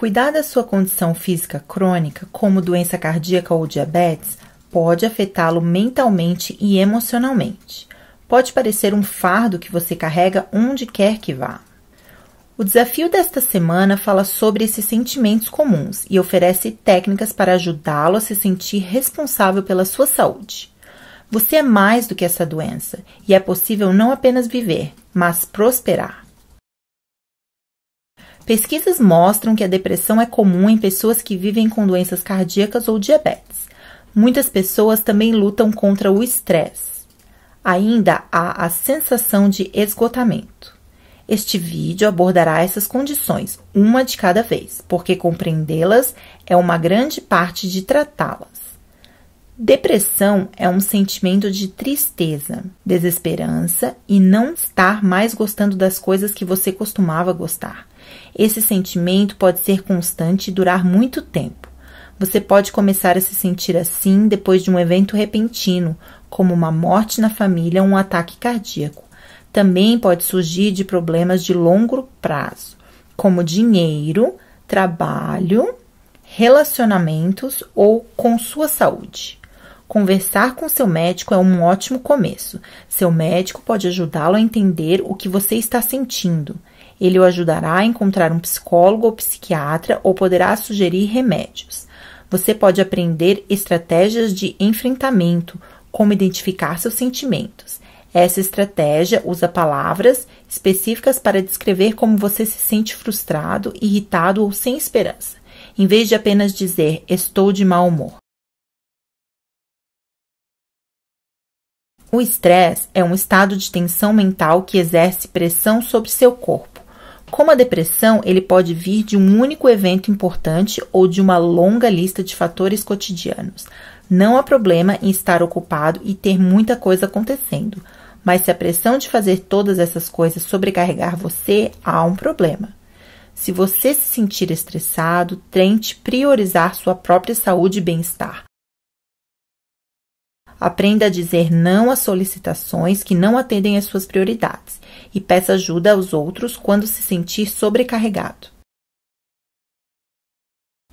Cuidar da sua condição física crônica, como doença cardíaca ou diabetes, pode afetá-lo mentalmente e emocionalmente. Pode parecer um fardo que você carrega onde quer que vá. O desafio desta semana fala sobre esses sentimentos comuns e oferece técnicas para ajudá-lo a se sentir responsável pela sua saúde. Você é mais do que essa doença e é possível não apenas viver, mas prosperar. Pesquisas mostram que a depressão é comum em pessoas que vivem com doenças cardíacas ou diabetes. Muitas pessoas também lutam contra o estresse. Ainda há a sensação de esgotamento. Este vídeo abordará essas condições, uma de cada vez, porque compreendê-las é uma grande parte de tratá-las. Depressão é um sentimento de tristeza, desesperança e não estar mais gostando das coisas que você costumava gostar. Esse sentimento pode ser constante e durar muito tempo. Você pode começar a se sentir assim depois de um evento repentino, como uma morte na família ou um ataque cardíaco. Também pode surgir de problemas de longo prazo, como dinheiro, trabalho, relacionamentos ou com sua saúde. Conversar com seu médico é um ótimo começo. Seu médico pode ajudá-lo a entender o que você está sentindo. Ele o ajudará a encontrar um psicólogo ou psiquiatra ou poderá sugerir remédios. Você pode aprender estratégias de enfrentamento, como identificar seus sentimentos. Essa estratégia usa palavras específicas para descrever como você se sente frustrado, irritado ou sem esperança, em vez de apenas dizer estou de mau humor. O estresse é um estado de tensão mental que exerce pressão sobre seu corpo. Como a depressão, ele pode vir de um único evento importante ou de uma longa lista de fatores cotidianos. Não há problema em estar ocupado e ter muita coisa acontecendo, mas se a pressão de fazer todas essas coisas sobrecarregar você, há um problema. Se você se sentir estressado, tente priorizar sua própria saúde e bem-estar. Aprenda a dizer não a solicitações que não atendem às suas prioridades e peça ajuda aos outros quando se sentir sobrecarregado.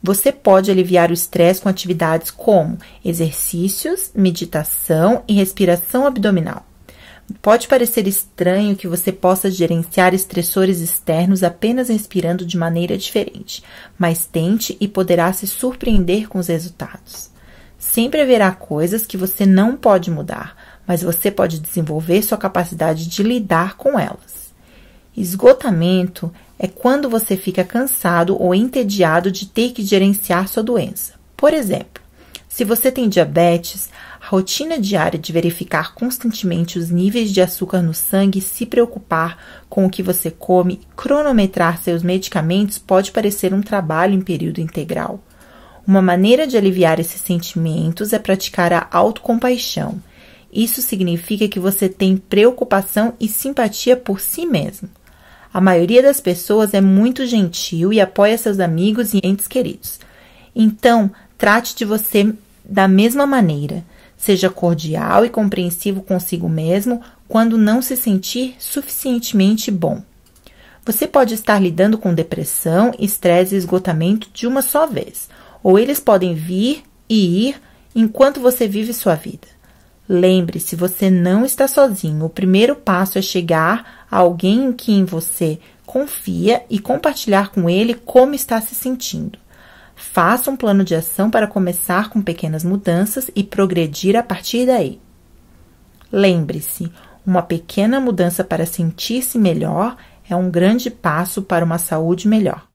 Você pode aliviar o estresse com atividades como exercícios, meditação e respiração abdominal. Pode parecer estranho que você possa gerenciar estressores externos apenas respirando de maneira diferente, mas tente e poderá se surpreender com os resultados. Sempre haverá coisas que você não pode mudar, mas você pode desenvolver sua capacidade de lidar com elas. Esgotamento é quando você fica cansado ou entediado de ter que gerenciar sua doença. Por exemplo, se você tem diabetes, a rotina diária de verificar constantemente os níveis de açúcar no sangue se preocupar com o que você come e cronometrar seus medicamentos pode parecer um trabalho em período integral. Uma maneira de aliviar esses sentimentos é praticar a autocompaixão. Isso significa que você tem preocupação e simpatia por si mesmo. A maioria das pessoas é muito gentil e apoia seus amigos e entes queridos. Então, trate de você da mesma maneira. Seja cordial e compreensivo consigo mesmo quando não se sentir suficientemente bom. Você pode estar lidando com depressão, estresse e esgotamento de uma só vez ou eles podem vir e ir enquanto você vive sua vida. Lembre-se, você não está sozinho. O primeiro passo é chegar a alguém em quem você confia e compartilhar com ele como está se sentindo. Faça um plano de ação para começar com pequenas mudanças e progredir a partir daí. Lembre-se, uma pequena mudança para sentir-se melhor é um grande passo para uma saúde melhor.